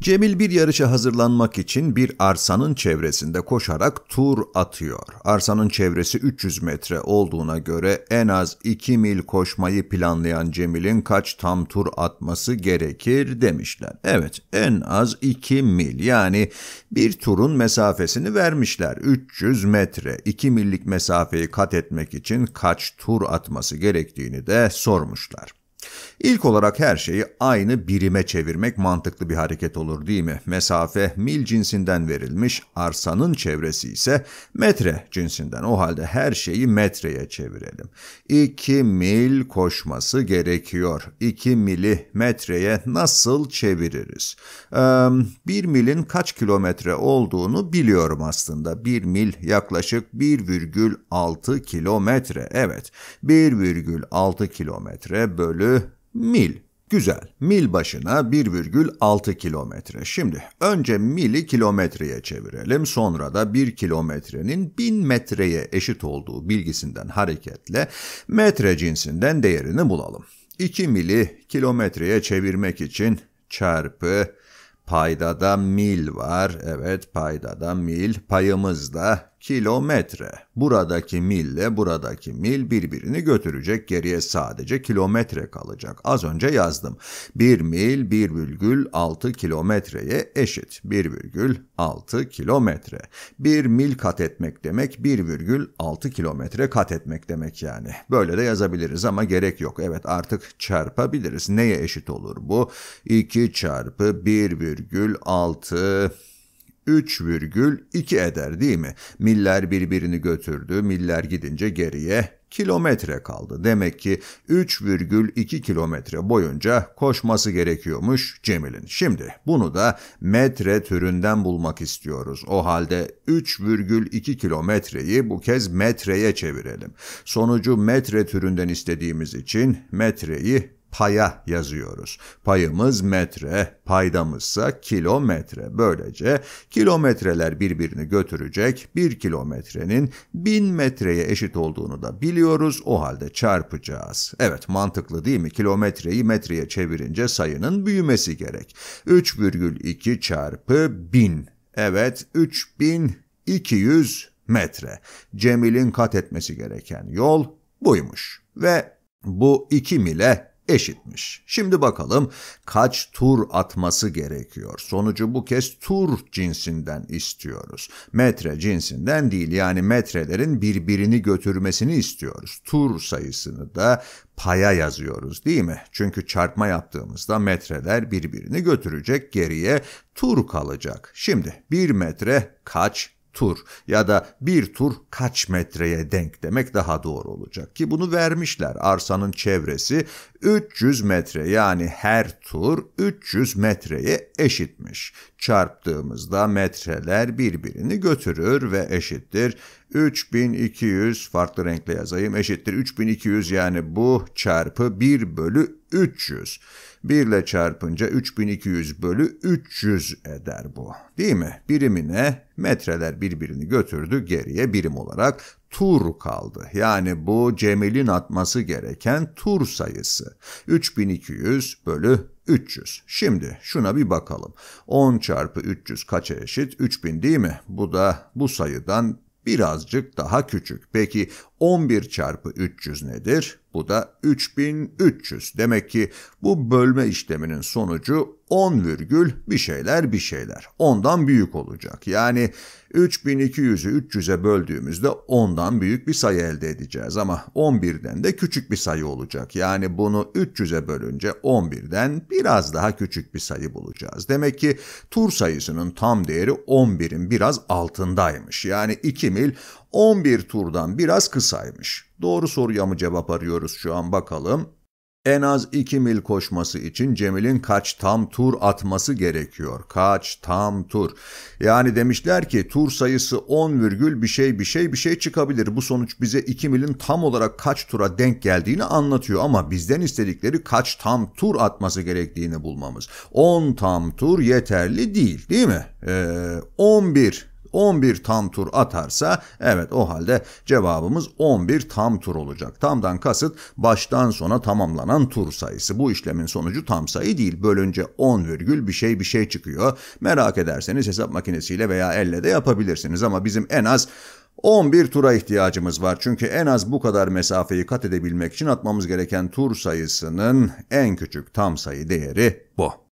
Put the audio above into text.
Cemil bir yarışa hazırlanmak için bir arsanın çevresinde koşarak tur atıyor. Arsanın çevresi 300 metre olduğuna göre en az 2 mil koşmayı planlayan Cemil'in kaç tam tur atması gerekir demişler. Evet, en az 2 mil yani bir turun mesafesini vermişler. 300 metre. 2 millik mesafeyi kat etmek için kaç tur atması gerektiğini de sormuşlar. İlk olarak her şeyi aynı birime çevirmek mantıklı bir hareket olur değil mi? Mesafe mil cinsinden verilmiş, arsanın çevresi ise metre cinsinden. O halde her şeyi metreye çevirelim. 2 mil koşması gerekiyor. 2 mili metreye nasıl çeviririz? Ee, milin kaç kilometre olduğunu biliyorum aslında. 1 mil yaklaşık 1,6 kilometre. Evet 1,6 kilometre bölü Mil. Güzel. Mil başına 1,6 kilometre. Şimdi önce mili kilometreye çevirelim. Sonra da 1 kilometrenin 1000 metreye eşit olduğu bilgisinden hareketle metre cinsinden değerini bulalım. 2 mili kilometreye çevirmek için çarpı paydada mil var. Evet paydada mil. Payımız da kilometre. Buradaki mille buradaki mil birbirini götürecek. Geriye sadece kilometre kalacak. Az önce yazdım. 1 mil 1,6 kilometreye eşit. 1,6 kilometre. 1 mil kat etmek demek 1,6 kilometre kat etmek demek yani. Böyle de yazabiliriz ama gerek yok. Evet artık çarpabiliriz. Neye eşit olur bu? 2 çarpı 1,6 3,2 eder değil mi? Miller birbirini götürdü, miller gidince geriye kilometre kaldı. Demek ki 3,2 kilometre boyunca koşması gerekiyormuş Cemil'in. Şimdi bunu da metre türünden bulmak istiyoruz. O halde 3,2 kilometreyi bu kez metreye çevirelim. Sonucu metre türünden istediğimiz için metreyi paya yazıyoruz. Payımız metre, paydamızsa kilometre. Böylece kilometreler birbirini götürecek. Bir kilometrenin bin metreye eşit olduğunu da biliyoruz. O halde çarpacağız. Evet mantıklı değil mi? Kilometreyi metreye çevirince sayının büyümesi gerek. 3,2 çarpı bin. Evet 3200 metre. Cemil'in kat etmesi gereken yol buymuş. Ve bu 2 mile eşitmiş. Şimdi bakalım kaç tur atması gerekiyor. Sonucu bu kez tur cinsinden istiyoruz. Metre cinsinden değil yani metrelerin birbirini götürmesini istiyoruz. Tur sayısını da paya yazıyoruz değil mi? Çünkü çarpma yaptığımızda metreler birbirini götürecek geriye tur kalacak. Şimdi 1 metre kaç tur ya da bir tur kaç metreye denk demek daha doğru olacak ki bunu vermişler. Arsanın çevresi 300 metre yani her tur 300 metreye eşitmiş. Çarptığımızda metreler birbirini götürür ve eşittir 3200 farklı renkle yazayım eşittir 3200 yani bu çarpı 1 bölü 300. 1 ile çarpınca 3200 bölü 300 eder bu. Değil mi? Birimine metreler birbirini götürdü geriye birim olarak tur kaldı. Yani bu Cemil'in atması gereken tur sayısı. 3200 bölü 300. Şimdi şuna bir bakalım. 10 çarpı 300 kaça eşit? 3000 değil mi? Bu da bu sayıdan birazcık daha küçük. Peki 11 çarpı 300 nedir? Bu da 3300. Demek ki bu bölme işleminin sonucu 10 virgül bir şeyler bir şeyler. Ondan büyük olacak. Yani 3200'ü 300'e böldüğümüzde ondan büyük bir sayı elde edeceğiz. Ama 11'den de küçük bir sayı olacak. Yani bunu 300'e bölünce 11'den biraz daha küçük bir sayı bulacağız. Demek ki tur sayısının tam değeri 11'in biraz altındaymış. Yani 2 mil 11 turdan biraz kısaymış. Doğru soruya mı cevap arıyoruz şu an bakalım. En az 2 mil koşması için Cemil'in kaç tam tur atması gerekiyor? Kaç tam tur? Yani demişler ki tur sayısı 10 virgül bir şey bir şey bir şey çıkabilir. Bu sonuç bize 2 milin tam olarak kaç tura denk geldiğini anlatıyor. Ama bizden istedikleri kaç tam tur atması gerektiğini bulmamız. 10 tam tur yeterli değil değil mi? Ee, 11 11 tam tur atarsa evet o halde cevabımız 11 tam tur olacak. Tamdan kasıt baştan sona tamamlanan tur sayısı. Bu işlemin sonucu tam sayı değil. Bölünce 10 virgül bir şey bir şey çıkıyor. Merak ederseniz hesap makinesiyle veya elle de yapabilirsiniz ama bizim en az 11 tura ihtiyacımız var çünkü en az bu kadar mesafeyi kat edebilmek için atmamız gereken tur sayısının en küçük tam sayı değeri bu.